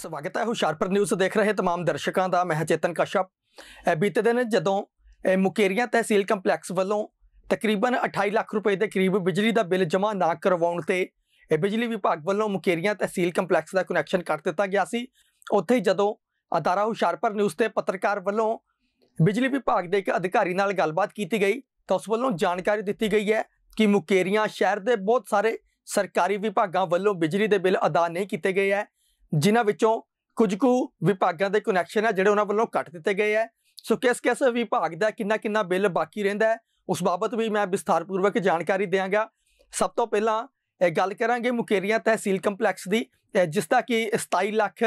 ਸਵਾਗਤ ਹੈ ਹੁਸ਼ਿਆਰਪੁਰ ਨਿਊਜ਼ ਦੇਖ ਰਹੇ तमाम ਦਰਸ਼ਕਾਂ ਦਾ ਮੈਂ ਚੇਤਨ ਕਸ਼ਪ ਬੀਤੇ ਦਿਨ ਜਦੋਂ ਮੁਕੇਰੀਆਂ ਤਹਿਸੀਲ ਕੰਪਲੈਕਸ ਵੱਲੋਂ ਤਕਰੀਬਨ 28 ਲੱਖ ਰੁਪਏ ਦੇ ਕਰੀਬ ਬਿਜਲੀ ਦਾ ਬਿੱਲ ਜਮ੍ਹਾਂ ਨਾ ਕਰਵਾਉਣ ਤੇ ਇਹ ਬਿਜਲੀ ਵਿਭਾਗ ਵੱਲੋਂ ਮੁਕੇਰੀਆਂ ਤਹਿਸੀਲ ਕੰਪਲੈਕਸ ਦਾ ਕਨੈਕਸ਼ਨ ਕੱਟ ਦਿੱਤਾ ਗਿਆ ਸੀ ਉੱਥੇ ਜਦੋਂ ਅਦਾਰਾ ਹੁਸ਼ਿਆਰਪੁਰ ਨਿਊਜ਼ ਤੇ ਪੱਤਰਕਾਰ ਵੱਲੋਂ ਬਿਜਲੀ ਵਿਭਾਗ ਦੇ ਇੱਕ ਅਧਿਕਾਰੀ ਨਾਲ ਗੱਲਬਾਤ ਕੀਤੀ ਗਈ ਤਾਂ ਉਸ ਵੱਲੋਂ ਜਾਣਕਾਰੀ ਦਿੱਤੀ ਗਈ ਹੈ ਕਿ ਮੁਕੇਰੀਆਂ ਸ਼ਹਿਰ ਦੇ ਬਹੁਤ ਸਾਰੇ ਸਰਕਾਰੀ ਵਿਭਾਗਾਂ ਵੱਲੋਂ ਬਿਜਲੀ ਦੇ ਬਿੱਲ ਅਦਾ ਨਹੀਂ ਕੀਤੇ ਗਏ ਹੈ ਜਿਨ੍ਹਾਂ ਵਿੱਚੋਂ ਕੁਝ ਕੁ ਵਿਭਾਗਾਂ ਦੇ ਕਨੈਕਸ਼ਨ ਹੈ ਜਿਹੜੇ ਉਹਨਾਂ ਵੱਲੋਂ ਕੱਟ ਦਿੱਤੇ ਗਏ ਆ ਸੋ ਕਿਸ ਕਿਸ ਵਿਭਾਗ ਦਾ ਕਿੰਨਾ ਕਿੰਨਾ ਬਿੱਲ ਬਾਕੀ ਰਹਿੰਦਾ ਉਸ ਬਾਬਤ ਵੀ ਮੈਂ ਵਿਸਥਾਰਪੂਰਵਕ ਜਾਣਕਾਰੀ ਦੇਵਾਂਗਾ ਸਭ ਤੋਂ ਪਹਿਲਾਂ ਇਹ ਗੱਲ ਕਰਾਂਗੇ ਮੁਕੇਰੀਆਂ ਤਹਿਸੀਲ ਕੰਪਲੈਕਸ ਦੀ ਜਿਸ ਦਾ ਕਿ 27 ਲੱਖ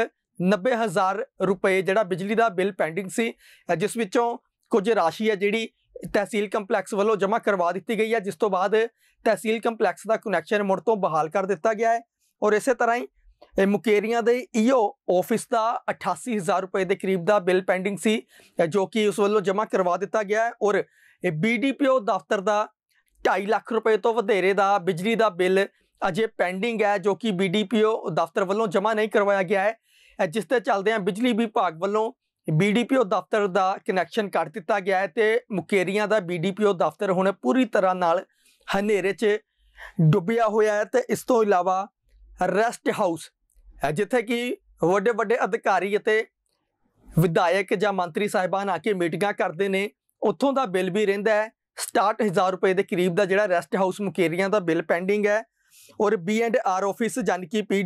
90 ਹਜ਼ਾਰ ਰੁਪਏ ਜਿਹੜਾ ਬਿਜਲੀ ਦਾ ਬਿੱਲ ਪੈਂਡਿੰਗ ਸੀ ਜਿਸ ਵਿੱਚੋਂ ਕੁਝ ਰਾਸ਼ੀ ਹੈ ਜਿਹੜੀ ਤਹਿਸੀਲ ਕੰਪਲੈਕਸ ਵੱਲੋਂ ਜਮ੍ਹਾਂ ਕਰਵਾ ਦਿੱਤੀ ਗਈ ਹੈ ਜਿਸ ਤੋਂ ਬਾਅਦ ਤਹਿਸੀਲ ਕੰਪਲੈਕਸ ਦਾ ਕਨੈਕਸ਼ਨ ਮੁੜ ਤੋਂ ਬਹਾਲ ਕਰ ਦਿੱਤਾ ਗਿਆ ਹੈ ਔਰ ਇਸੇ ਤਰ੍ਹਾਂ ਹੀ ਇਹ ਮੁਕੇਰੀਆਂ ਦੇ ਈਓ ਆਫਿਸ ਦਾ 88000 ਰੁਪਏ ਦੇ ਕਰੀਬ ਦਾ ਬਿੱਲ ਪੈਂਡਿੰਗ ਸੀ ਜੋ ਕਿ ਉਸ ਵੱਲੋਂ ਜਮ੍ਹਾਂ ਕਰਵਾ ਦਿੱਤਾ ਗਿਆ ਹੈ ਔਰ ਇਹ ਬੀਡੀਪੀਓ ਦਫ਼ਤਰ ਦਾ 2.5 ਲੱਖ ਰੁਪਏ ਤੋਂ ਵਧੇਰੇ ਦਾ ਬਿਜਲੀ ਦਾ ਬਿੱਲ ਅਜੇ ਪੈਂਡਿੰਗ ਹੈ ਜੋ ਕਿ ਬੀਡੀਪੀਓ ਦਫ਼ਤਰ ਵੱਲੋਂ ਜਮ੍ਹਾਂ ਨਹੀਂ ਕਰਵਾਇਆ ਗਿਆ ਹੈ ਜਿਸ ਤੇ ਚੱਲਦੇ ਆ ਬਿਜਲੀ ਵਿਭਾਗ ਵੱਲੋਂ ਬੀਡੀਪੀਓ ਦਫ਼ਤਰ ਦਾ ਕਨੈਕਸ਼ਨ ਕੱਟ ਦਿੱਤਾ ਗਿਆ ਹੈ ਤੇ ਮੁਕੇਰੀਆਂ ਦਾ ਬੀਡੀਪੀਓ ਦਫ਼ਤਰ ਹੁਣ ਪੂਰੀ ਤਰ੍ਹਾਂ ਨਾਲ ਹਨੇਰੇ 'ਚ ਡੁੱਬਿਆ ਹੋਇਆ ਹੈ ਤੇ ਇਸ ਤੋਂ ਇਲਾਵਾ ਰੈਸਟ ਹਾਊਸ ਹੈ ਜਿੱਥੇ ਕਿ ਵੱਡੇ ਵੱਡੇ ਅਧਿਕਾਰੀ ਅਤੇ ਵਿਧਾਇਕ ਜਾਂ ਮੰਤਰੀ ਸਾਹਿਬਾਨ ਆ ਕੇ ਮੀਟਿੰਗਾਂ ਕਰਦੇ ਨੇ ਉੱਥੋਂ ਦਾ ਬਿੱਲ ਵੀ ਰਹਿੰਦਾ ਹੈ 67000 ਰੁਪਏ ਦੇ ਕਰੀਬ ਦਾ ਜਿਹੜਾ ਰੈਸਟ ਹਾਊਸ ਮੁਕੇਰੀਆਂ ਦਾ ਬਿੱਲ ਪੈਂਡਿੰਗ ਹੈ ਔਰ ਬੀ ਐਂਡ ਆਰ ਆਫਿਸ ਜਾਨ ਕਿ ਡੀ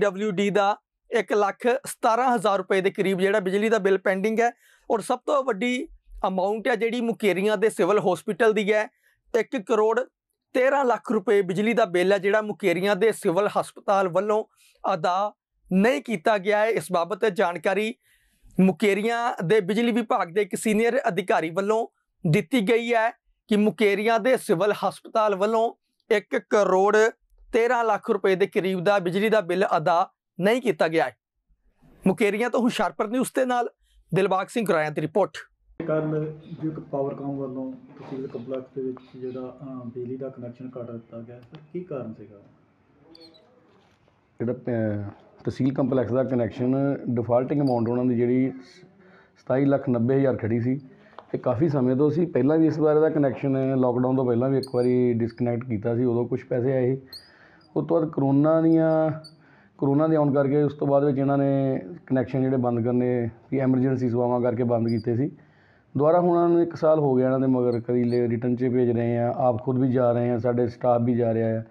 ਦਾ 1 ਲੱਖ 17000 ਰੁਪਏ ਦੇ ਕਰੀਬ ਜਿਹੜਾ ਬਿਜਲੀ ਦਾ ਬਿੱਲ ਪੈਂਡਿੰਗ ਹੈ ਔਰ ਸਭ ਤੋਂ ਵੱਡੀ ਅਮਾਉਂਟ ਹੈ ਜਿਹੜੀ ਮੁਕੇਰੀਆਂ ਦੇ ਸਿਵਲ ਹਸਪੀਟਲ ਦੀ ਹੈ 1 ਕਰੋੜ 13 ਲੱਖ ਰੁਪਏ ਬਿਜਲੀ ਦਾ ਬਿੱਲ ਹੈ ਜਿਹੜਾ ਮੁਕੇਰੀਆਂ ਦੇ ਸਿਵਲ ਹਸਪਤਾਲ ਵੱਲੋਂ ਅਦਾ ਨਹੀਂ ਕੀਤਾ ਗਿਆ ਹੈ ਇਸ ਬਾਬਤ ਜਾਣਕਾਰੀ ਮੁਕੇਰੀਆਂ ਦੇ ਬਿਜਲੀ ਵਿਭਾਗ ਦੇ ਇੱਕ ਸੀਨੀਅਰ ਅਧਿਕਾਰੀ ਵੱਲੋਂ ਦਿੱਤੀ ਗਈ ਹੈ ਕਿ ਮੁਕੇਰੀਆਂ ਦੇ ਸਿਵਲ ਹਸਪਤਾਲ ਵੱਲੋਂ 1 ਕਰੋੜ 13 ਲੱਖ ਰੁਪਏ ਦੇ ਕਰੀਬ ਦਾ ਬਿਜਲੀ ਦਾ ਬਿੱਲ ਅਦਾ ਨਹੀਂ ਕੀਤਾ ਗਿਆ ਹੈ ਮੁਕੇਰੀਆਂ ਤੋਂ ਹੁਸ਼ਿਆਰਪੁਰ ਨਿਊਜ਼ ਤੇ ਨਾਲ ਦਿਲਬਾਗ ਸਿੰਘ ਗੁਰਾਇਆ ਦੀ ਰਿਪੋਰਟ ਕੱਲ ਪਾਵਰ ਪਾਵਰਕਾਮ ਵੱਲੋਂ ਤਸੀਲ ਕੰਪਲੈਕਸ ਦੇ ਵਿੱਚ ਜਿਹੜਾ ਬਿਜਲੀ ਦਾ ਕਨੈਕਸ਼ਨ ਕੱਟ ਦਿੱਤਾ ਗਿਆ ਸਰ ਕੀ ਕਾਰਨ ਸੀਗਾ ਜਿਹੜਾ ਤਸੀਲ ਤਹਿਸੀਲ ਕੰਪਲੈਕਸ ਦਾ ਕਨੈਕਸ਼ਨ ਡਿਫਾਲਟਿੰਗ ਅਮਾਉਂਟ ਉਹਨਾਂ ਦੀ ਜਿਹੜੀ 27 ਲੱਖ 90 ਹਜ਼ਾਰ ਖੜੀ ਸੀ ਇਹ ਕਾਫੀ ਸਮੇਂ ਤੋਂ ਸੀ ਪਹਿਲਾਂ ਵੀ ਇਸ ਵਾਰ ਦਾ ਕਨੈਕਸ਼ਨ ਲੋਕਡਾਊਨ ਤੋਂ ਪਹਿਲਾਂ ਵੀ ਇੱਕ ਵਾਰੀ ਡਿਸਕਨੈਕਟ ਕੀਤਾ ਸੀ ਉਦੋਂ ਕੁਝ ਪੈਸੇ ਆਏ ਉਸ ਤੋਂ ਬਾਅਦ ਕਰੋਨਾ ਦੀਆਂ ਕਰੋਨਾ ਦੇ ਆਉਣ ਕਰਕੇ ਉਸ ਤੋਂ ਬਾਅਦ ਵਿੱਚ ਇਹਨਾਂ ਨੇ ਕਨੈਕਸ਼ਨ ਜਿਹੜੇ ਬੰਦ ਕਰਨੇ ਵੀ ਐਮਰਜੈਂਸੀ ਸੇਵਾਵਾਂ ਕਰਕੇ ਬੰਦ ਕੀਤੇ ਸੀ ਦੁਆਰਾ ਹੁਣ ਉਹਨਾਂ ਨੂੰ 1 ਸਾਲ ਹੋ ਗਿਆ ਇਹਨਾਂ ਦੇ ਮਗਰ ਕਦੀ ਰਿਟਰਨ 'ਚ ਭੇਜ ਰਹੇ ਆ ਆਪ ਖੁਦ ਵੀ ਜਾ ਰਹੇ ਆ ਸਾਡੇ ਸਟਾਫ ਵੀ ਜਾ ਰਿਹਾ ਆ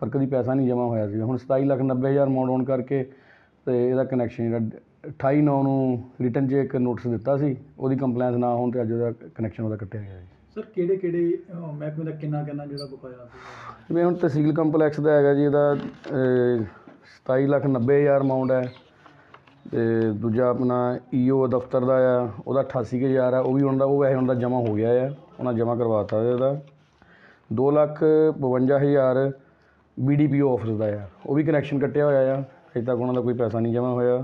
ਪਰ ਕਦੀ ਪੈਸਾ ਨਹੀਂ ਜਮਾ ਹੋਇਆ ਸੀ ਹੁਣ 27 ਲੱਖ 90 ਹਜ਼ਾਰ ਅਮਾਉਂਟ ਆਨ ਕਰਕੇ ਤੇ ਇਹਦਾ ਕਨੈਕਸ਼ਨ ਜਿਹੜਾ 28 9 ਨੂੰ ਰਿਟਰਨ 'ਚ ਇੱਕ ਨੋਟਿਸ ਦਿੱਤਾ ਸੀ ਉਹਦੀ ਕੰਪਲੈਂਸ ਨਾ ਹੋਣ ਤੇ ਅੱਜ ਉਹਦਾ ਕਨੈਕਸ਼ਨ ਉਹਦਾ ਕੱਟਿਆ ਗਿਆ ਜੀ ਸਰ ਕਿਹੜੇ ਕਿਹੜੇ ਮਹਿਕਮੇ ਦਾ ਕਿੰਨਾ ਕਿੰਨਾ ਜਿਹੜਾ ਬਕਾਇਆ ਜਿਵੇਂ ਹੁਣ ਤਹਿਸੀਲ ਕੰਪਲੈਕਸ ਦਾ ਹੈਗਾ ਜੀ ਇਹਦਾ 27 ਲੱਖ 90 ਹਜ਼ਾਰ ਅਮਾਉਂਟ ਹੈ ਤੇ ਦੂਜਾ ਆਪਣਾ ਈਓ ਦਫ਼ਤਰ ਦਾ ਆ ਉਹਦਾ 88000 ਹੈ ਉਹ ਵੀ ਹੁਣ ਦਾ ਉਹ ਵੈਸੇ ਹੁਣ ਦਾ ਜਮ੍ਹਾਂ ਹੋ ਗਿਆ ਆ ਉਹਨਾਂ ਜਮ੍ਹਾਂ ਕਰਵਾਤਾ ਇਹਦਾ 2 ਲੱਖ 52000 ਬੀਡੀਪੀਓ ਆਫਿਸ ਦਾ ਆ ਉਹ ਵੀ ਕਨੈਕਸ਼ਨ ਕੱਟਿਆ ਹੋਇਆ ਆ ਅਜੇ ਤੱਕ ਉਹਨਾਂ ਦਾ ਕੋਈ ਪੈਸਾ ਨਹੀਂ ਜਮ੍ਹਾਂ ਹੋਇਆ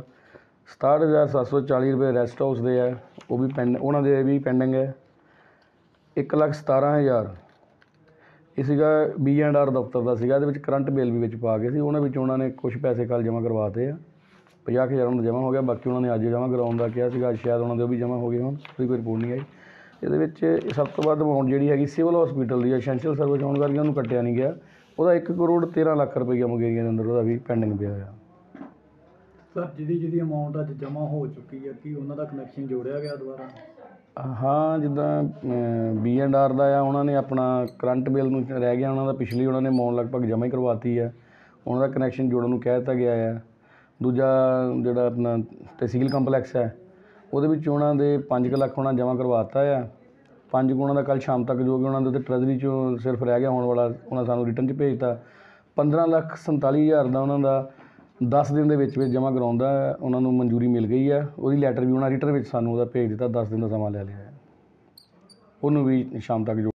67740 ਰੁਪਏ ਰੈਸਟ ਹਾਊਸ ਦੇ ਆ ਉਹ ਵੀ ਪੈਂਡ ਉਹਨਾਂ ਦੇ ਵੀ ਪੈਂਡਿੰਗ ਹੈ 117000 ਇਹ ਸੀਗਾ ਬੀ ਐਂਡ ਆਰ ਦਫ਼ਤਰ ਦਾ ਸੀਗਾ ਇਹਦੇ ਵਿੱਚ ਕਰੰਟ ਬਿੱਲ ਵੀ ਵਿੱਚ ਪਾ ਕੇ ਸੀ ਉਹਨਾਂ ਵਿੱਚ ਉਹਨਾਂ ਨੇ ਕੁਝ ਪੈਸੇ ਕੱਲ ਜਮ੍ਹਾਂ ਕਰਵਾਤੇ ਆ 50000 ਉਹਨਾਂ ਦਾ ਜਮ੍ਹਾਂ ਹੋ ਗਿਆ ਬਾਕੀ ਉਹਨਾਂ ਨੇ ਅੱਜ ਜਮ੍ਹਾਂ ਕਰਾਉਣ ਦਾ ਕਿਹਾ ਸੀਗਾ ਸ਼ਾਇਦ ਉਹਨਾਂ ਦੇ ਉਹ ਵੀ ਜਮ੍ਹਾਂ ਹੋ ਗਏ ਹੋਣ ਕੋਈ ਕੋਈ ਰਿਪੋਰਟ ਨਹੀਂ ਆਈ ਇਹਦੇ ਵਿੱਚ ਸਭ ਤੋਂ ਵੱਧ ਅਮਾਉਂਟ ਜਿਹੜੀ ਹੈਗੀ ਸਿਵਲ ਹਸਪੀਟਲ ਦੀ ਐਸੈਂਸ਼ੀਅਲ ਸਰਵਿਸ ਹੋਣ ਕਰਕੇ ਉਹਨੂੰ ਕੱਟਿਆ ਨਹੀਂ ਗਿਆ ਉਹਦਾ 1 ਕਰੋੜ 13 ਲੱਖ ਰੁਪਏ ਮੁਕੇਰੀਆਂ ਦੇ ਅੰਦਰ ਉਹਦਾ ਵੀ ਪੈਂਡਿੰਗ ਪਿਆ ਹੋਇਆ ਸਰ ਜਿਹਦੀ ਜਿਹਦੀ ਅਮਾਉਂਟ ਅੱਜ ਜਮ੍ਹਾਂ ਹੋ ਚੁੱਕੀ ਹੈ ਕੀ ਉਹਨਾਂ ਦਾ ਕਨੈਕਸ਼ਨ ਜੋੜਿਆ ਗਿਆ ਦੁਬਾਰਾ ਹਾਂ ਜਿੱਦਾਂ ਬੀ ਐਂਡ ਆਰ ਦਾ ਆ ਉਹਨਾਂ ਨੇ ਆਪਣਾ ਕਰੰਟ ਬਿੱਲ ਨੂੰ ਰਹਿ ਗਿਆ ਉਹਨਾਂ ਦਾ ਪਿਛਲੀ ਉਹਨਾਂ ਨੇ ਮੌਨ ਲਗਭਗ ਜਮ੍ਹਾਂ ਹੀ ਕਰਵਾਤੀ ਹੈ ਉਹਨਾਂ ਦਾ ਕਨੈਕਸ਼ਨ ਜੋੜਨ ਨੂੰ ਕਹਿ ਦਿੱਤਾ ਗਿਆ ਹੈ ਦੂਜਾ ਜਿਹੜਾ ਆਪਣਾ ਤਹਿਸੀਲ ਕੰਪਲੈਕਸ ਹੈ ਉਹਦੇ ਵਿੱਚ ਉਹਨਾਂ ਦੇ 5 ਲੱਖ ਉਹਨਾਂ ਜਮ੍ਹਾਂ ਕਰਵਾਤਾ ਆ ਪੰਜ ਗੁਣਾ ਦਾ ਕੱਲ ਸ਼ਾਮ ਤੱਕ ਜੋ ਕਿ ਉਹਨਾਂ ਦੇ ਉੱਤੇ ਟ੍ਰੈਜਰੀ ਚੋਂ ਸਿਰਫ ਰਹਿ ਗਿਆ ਹੋਣ ਵਾਲਾ ਉਹਨਾਂ ਸਾਨੂੰ ਰਿਟਰਨ ਚ ਭੇਜਤਾ 15 ਲੱਖ 47 ਹਜ਼ਾਰ ਦਾ ਉਹਨਾਂ ਦਾ 10 ਦਿਨ ਦੇ ਵਿੱਚ ਵਿੱਚ ਜਮ੍ਹਾਂ ਕਰਾਉਂਦਾ ਉਹਨਾਂ ਨੂੰ ਮਨਜ਼ੂਰੀ ਮਿਲ ਗਈ ਆ ਉਹਦੀ ਲੈਟਰ ਵੀ ਉਹਨਾਂ ਰਿਟਰ ਵਿੱਚ ਸਾਨੂੰ ਉਹਦਾ ਭੇਜ ਦਿੱਤਾ 10 ਦਿਨ ਦਾ ਸਮਾਂ ਲੈ ਲਿਆ ਉਹਨੂੰ ਵੀ ਸ਼ਾਮ ਤੱਕ